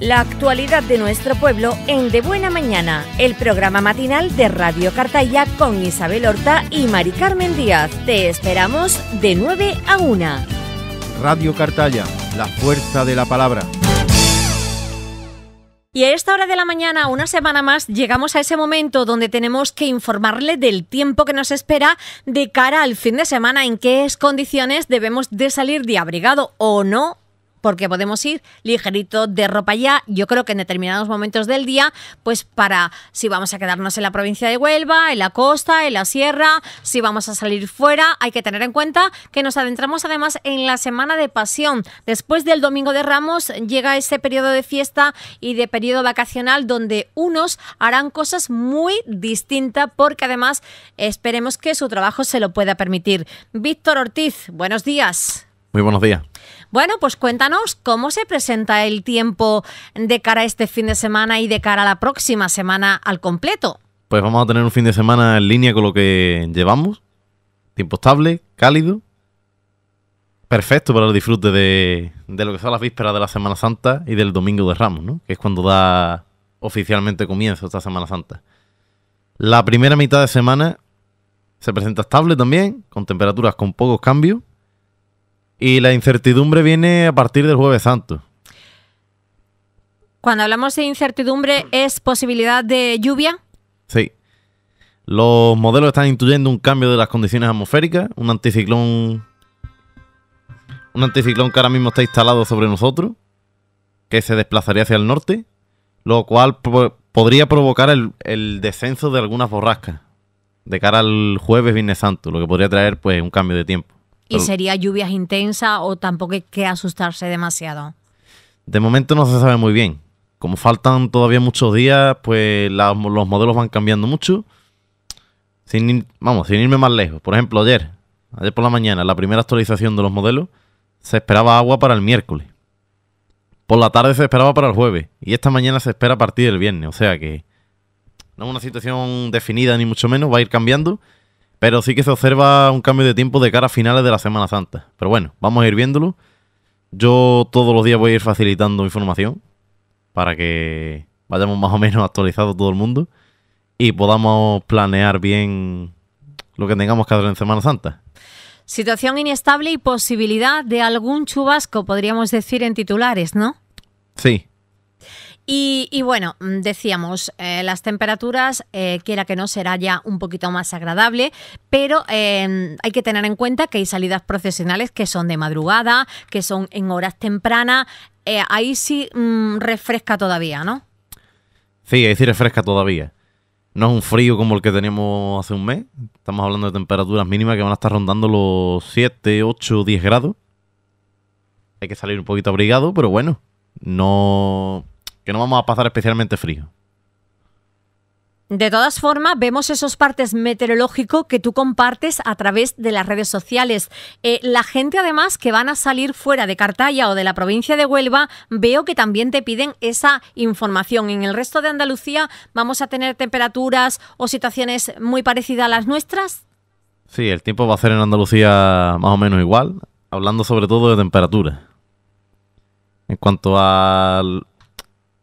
La actualidad de nuestro pueblo en De Buena Mañana, el programa matinal de Radio Cartaya con Isabel Horta y Mari Carmen Díaz. Te esperamos de 9 a 1. Radio Cartaya, la fuerza de la palabra. Y a esta hora de la mañana, una semana más, llegamos a ese momento donde tenemos que informarle del tiempo que nos espera de cara al fin de semana, en qué condiciones debemos de salir de abrigado o no porque podemos ir ligerito de ropa ya. Yo creo que en determinados momentos del día, pues para si vamos a quedarnos en la provincia de Huelva, en la costa, en la sierra, si vamos a salir fuera, hay que tener en cuenta que nos adentramos además en la semana de pasión. Después del domingo de Ramos llega ese periodo de fiesta y de periodo vacacional donde unos harán cosas muy distintas porque además esperemos que su trabajo se lo pueda permitir. Víctor Ortiz, buenos días. Muy buenos días. Bueno, pues cuéntanos cómo se presenta el tiempo de cara a este fin de semana y de cara a la próxima semana al completo. Pues vamos a tener un fin de semana en línea con lo que llevamos. Tiempo estable, cálido. Perfecto para el disfrute de, lo que son las vísperas de la Semana Santa y del Domingo de Ramos, ¿no? Que es cuando da oficialmente comienzo esta Semana Santa. La primera mitad de semana se presenta estable también, con temperaturas con pocos cambios. Y la incertidumbre viene a partir del jueves santo. Cuando hablamos de incertidumbre, ¿es posibilidad de lluvia? Sí. Los modelos están intuyendo un cambio de las condiciones atmosféricas, un anticiclón. Un anticiclón que ahora mismo está instalado sobre nosotros, que se desplazaría hacia el norte, lo cual podría provocar el, el descenso de algunas borrascas de cara al jueves Viernes Santo, lo que podría traer pues un cambio de tiempo. Y sería lluvias intensas o tampoco hay que asustarse demasiado. De momento no se sabe muy bien. Como faltan todavía muchos días, pues los modelos van cambiando mucho. Sin vamos, sin irme más lejos. Por ejemplo, ayer, ayer por la mañana, la primera actualización de los modelos, se esperaba agua para el miércoles. Por la tarde se esperaba para el jueves. Y esta mañana se espera a partir del viernes. O sea que no es una situación definida ni mucho menos, va a ir cambiando. Pero sí que se observa un cambio de tiempo de cara a finales de la Semana Santa. Pero bueno, vamos a ir viéndolo. Yo todos los días voy a ir facilitando información para que vayamos más o menos actualizados todo el mundo y podamos planear bien lo que tengamos que hacer en Semana Santa. Situación inestable y posibilidad de algún chubasco, podríamos decir en titulares, ¿no? Sí, y, bueno, mm, decíamos, eh, las temperaturas, eh, quiera que no, será ya un poquito más agradable, pero eh, hay que tener en cuenta que hay salidas procesionales que son de madrugada, que son en horas tempranas. ahí sí mm, refresca todavía, ¿no? Sí, ahí sí refresca todavía. No es un frío como el que teníamos hace un mes. Estamos hablando de temperaturas mínimas que van a estar rondando los 7, 8, 10 grados. Hay que salir un poquito abrigado, pero bueno, no que no vamos a pasar especialmente frío. De todas formas, vemos esos partes meteorológicos que tú compartes a través de las redes sociales. Eh, la gente, además, que van a salir fuera de Cartaya o de la provincia de Huelva, veo que también te piden esa información. En el resto de Andalucía, ¿vamos a tener temperaturas o situaciones muy parecidas a las nuestras? Sí, el tiempo va a ser en Andalucía más o menos igual, hablando sobre todo de temperatura. En cuanto al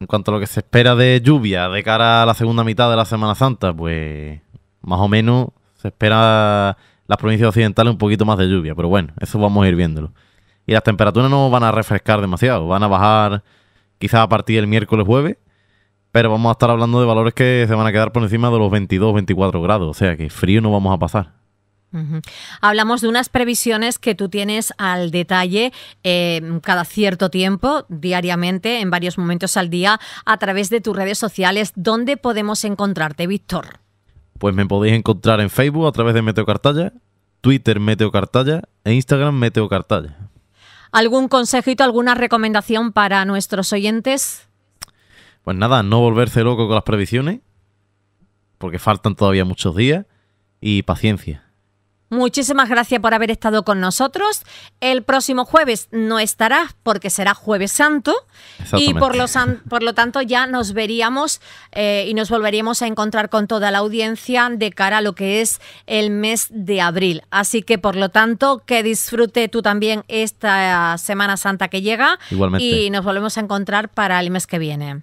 en cuanto a lo que se espera de lluvia de cara a la segunda mitad de la Semana Santa, pues más o menos se espera las provincias occidentales un poquito más de lluvia, pero bueno, eso vamos a ir viéndolo. Y las temperaturas no van a refrescar demasiado, van a bajar quizás a partir del miércoles jueves, pero vamos a estar hablando de valores que se van a quedar por encima de los 22, 24 grados, o sea que frío no vamos a pasar. Hablamos de unas previsiones que tú tienes al detalle eh, cada cierto tiempo, diariamente, en varios momentos al día, a través de tus redes sociales. ¿Dónde podemos encontrarte, Víctor? Pues me podéis encontrar en Facebook a través de Meteo Cartalla, Twitter Meteo Cartalla e Instagram Meteo Cartalla. ¿Algún consejito, alguna recomendación para nuestros oyentes? Pues nada, no volverse loco con las previsiones, porque faltan todavía muchos días, y paciencia. Muchísimas gracias por haber estado con nosotros. El próximo jueves no estará porque será jueves santo y por lo, por lo tanto ya nos veríamos eh, y nos volveríamos a encontrar con toda la audiencia de cara a lo que es el mes de abril. Así que por lo tanto que disfrute tú también esta Semana Santa que llega y nos volvemos a encontrar para el mes que viene.